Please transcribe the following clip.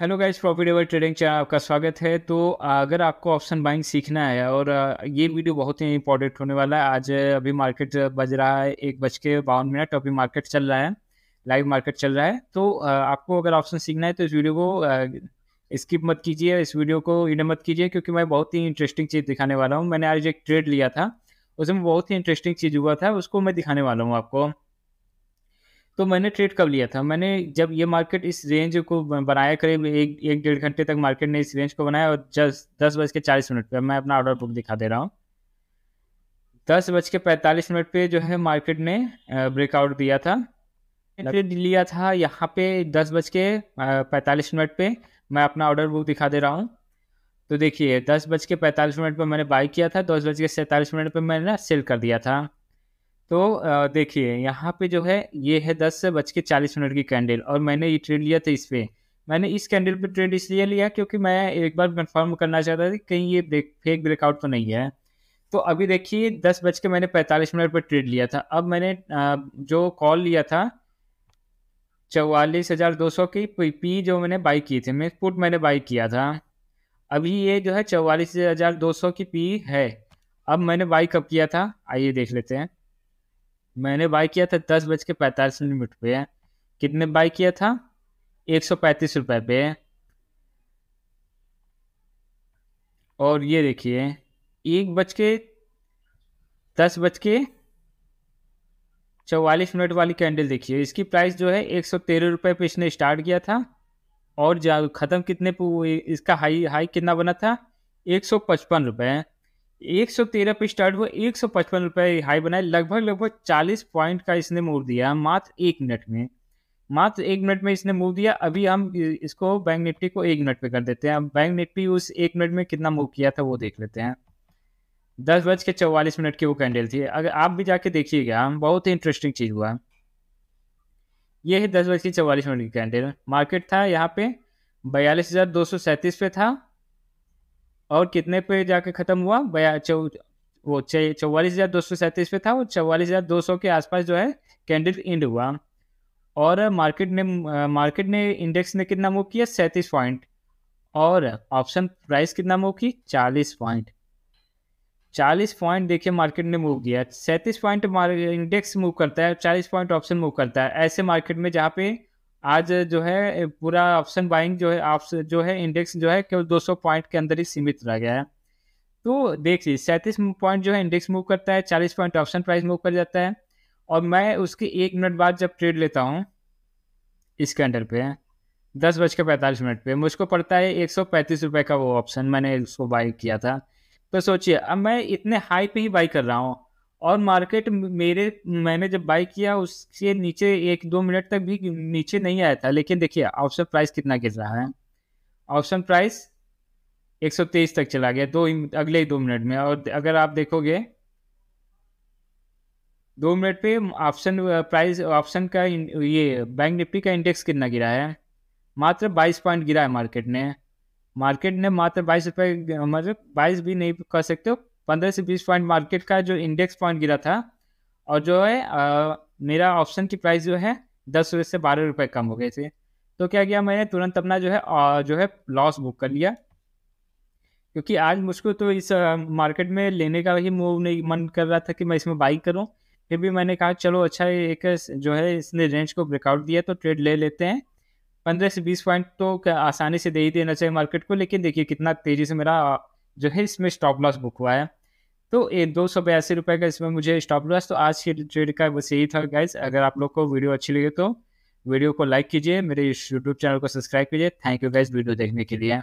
hello guys profitable trading channel आपका स्वागत है तो अगर आपको ऑप्शन बाइंग सीखना है और ये वीडियो बहुत ही इंपॉर्टेंट होने वाला है आज अभी मार्केट बज रहा है एक बज के बावन मिनट अभी मार्केट चल रहा है लाइव मार्केट चल रहा है तो आपको अगर ऑप्शन सीखना है तो इस वीडियो को स्किप मत कीजिए इस वीडियो को इन मत कीजिए क्योंकि मैं बहुत ही इंटरेस्टिंग चीज़ दिखाने वाला हूँ मैंने आज एक ट्रेड लिया था उसमें बहुत ही इंटरेस्टिंग चीज़ हुआ था उसको मैं दिखाने वाला हूँ आपको तो मैंने ट्रेड कब लिया था मैंने जब ये मार्केट इस रेंज को बनाया करीब एक एक डेढ़ घंटे तक मार्केट ने इस रेंज को बनाया और जस्ट दस बज के चालीस मिनट पर मैं अपना ऑर्डर बुक दिखा दे रहा हूँ दस बज के पैंतालीस मिनट पे जो है मार्केट ने ब्रेकआउट दिया था ट्रेड लिया था यहाँ पे दस बज के पैंतालीस मिनट पे मैं अपना ऑर्डर बुक दिखा दे रहा हूँ तो देखिए दस बज के पैंतालीस मिनट पर मैंने बाई किया था दस बज के सैंतालीस मिनट पर मैंने सेल कर दिया था तो देखिए यहाँ पे जो है ये है दस से बज के चालीस मिनट की कैंडल और मैंने ये ट्रेड लिया था इस पर मैंने इस कैंडल पे ट्रेड इसलिए लिया क्योंकि मैं एक बार कंफर्म करना चाहता था कि कहीं ये ब्रेक फेक ब्रेकआउट तो नहीं है तो अभी देखिए दस बज के मैंने पैंतालीस मिनट पर ट्रेड लिया था अब मैंने जो कॉल लिया था चौवालीस हज़ार दो सौ की पी पी जो मैंने बाई की थी मैं पुट मैंने बाई किया था अभी ये जो है चौवालीस हज़ार दो सौ की पी है अब मैंने बाई कब किया था आइए देख लेते हैं मैंने बाय किया था दस बज के पैंतालीस मिनट पे कितने बाय किया था एक सौ पैंतीस रुपये पे और ये देखिए एक बज के दस बज के चौवालीस मिनट वाली कैंडल देखिए इसकी प्राइस जो है एक सौ तेरह रुपये पे इसने स्टार्ट किया था और जा ख़त्म कितने पे इसका हाई हाई कितना बना था एक सौ पचपन रुपये एक सौ तेरह पे स्टार्ट हुआ एक सौ पचपन रुपये हाई बनाए लगभग लगभग चालीस पॉइंट का इसने मूव दिया मात्र एक मिनट में मात्र एक मिनट में इसने मूव दिया अभी हम इसको बैंक निफ्टी को एक मिनट पे कर देते हैं बैंक निफ्टी उस एक मिनट में कितना मूव किया था वो देख लेते हैं दस बज के चौवालीस मिनट की वो कैंडल थी अगर आप भी जाके देखिएगा बहुत ही इंटरेस्टिंग चीज़ हुआ ये है दस बज के चौवालीस मिनट की कैंडल मार्केट था यहाँ पे बयालीस हज़ार दो सौ सैंतीस पे था और कितने पे जाके ख़त्म हुआ बया चौ वो चौवालीस हज़ार दो सौ सैंतीस पे था और चौवालीस हज़ार दो सौ के आसपास जो है कैंडल इंड हुआ और मार्केट ने मार्केट ने इंडेक्स ने कितना मूव किया सैंतीस पॉइंट और ऑप्शन प्राइस कितना मूव की चालीस पॉइंट चालीस पॉइंट देखिए मार्केट ने मूव किया सैंतीस पॉइंट इंडेक्स मूव करता है चालीस पॉइंट ऑप्शन मूव करता है ऐसे मार्केट में जहाँ पे आज जो है पूरा ऑप्शन बाइंग जो है आप जो है इंडेक्स जो है केवल 200 पॉइंट के अंदर ही सीमित रह गया है तो देखिए सैंतीस पॉइंट जो है इंडेक्स मूव करता है चालीस पॉइंट ऑप्शन प्राइस मूव कर जाता है और मैं उसके एक मिनट बाद जब ट्रेड लेता हूँ इस कैंडल पे दस बज के पैंतालीस मिनट पे मुझको पड़ता है एक सौ पैंतीस रुपये का वो ऑप्शन मैंने उसको बाई किया था तो सोचिए अब मैं इतने हाई पे ही बाई कर रहा हूँ और मार्केट मेरे मैंने जब बाई किया उसके नीचे एक दो मिनट तक भी नीचे नहीं आया था लेकिन देखिए ऑप्शन प्राइस कितना गिर रहा है ऑप्शन प्राइस तेईस तक चला गया दो अगले दो मिनट में और अगर आप देखोगे दो मिनट पे ऑप्शन प्राइस ऑप्शन का ये बैंक निफ्टी का इंडेक्स कितना गिरा है मात्र 22 पॉइंट गिरा है मार्केट ने मार्केट ने मात्र बाईस रुपये मतलब बाईस भी नहीं कह सकते हो पंद्रह से बीस पॉइंट मार्केट का जो इंडेक्स पॉइंट गिरा था और जो है आ, मेरा ऑप्शन की प्राइस जो है दस रुपये से बारह रुपये कम हो गए थे तो क्या किया मैंने तुरंत अपना जो है आ, जो है लॉस बुक कर लिया क्योंकि आज मुझको तो इस मार्केट में लेने का ही मूव नहीं मन कर रहा था कि मैं इसमें बाई करूं फिर भी मैंने कहा चलो अच्छा एक जो है इसने रेंज को ब्रेकआउट दिया तो ट्रेड ले लेते हैं पंद्रह से बीस पॉइंट तो आसानी से दे ही देना चाहिए मार्केट को लेकिन देखिए कितना तेज़ी से मेरा जो है इसमें स्टॉप लॉस बुक हुआ है तो ये दो सौ बयासी रुपये का इसमें मुझे स्टॉप लॉस तो आज के ट्रेड का बस यही था गाइज अगर आप लोग को वीडियो अच्छी लगे तो वीडियो को लाइक कीजिए मेरे यूट्यूब चैनल को सब्सक्राइब कीजिए थैंक यू गाइज वीडियो देखने के लिए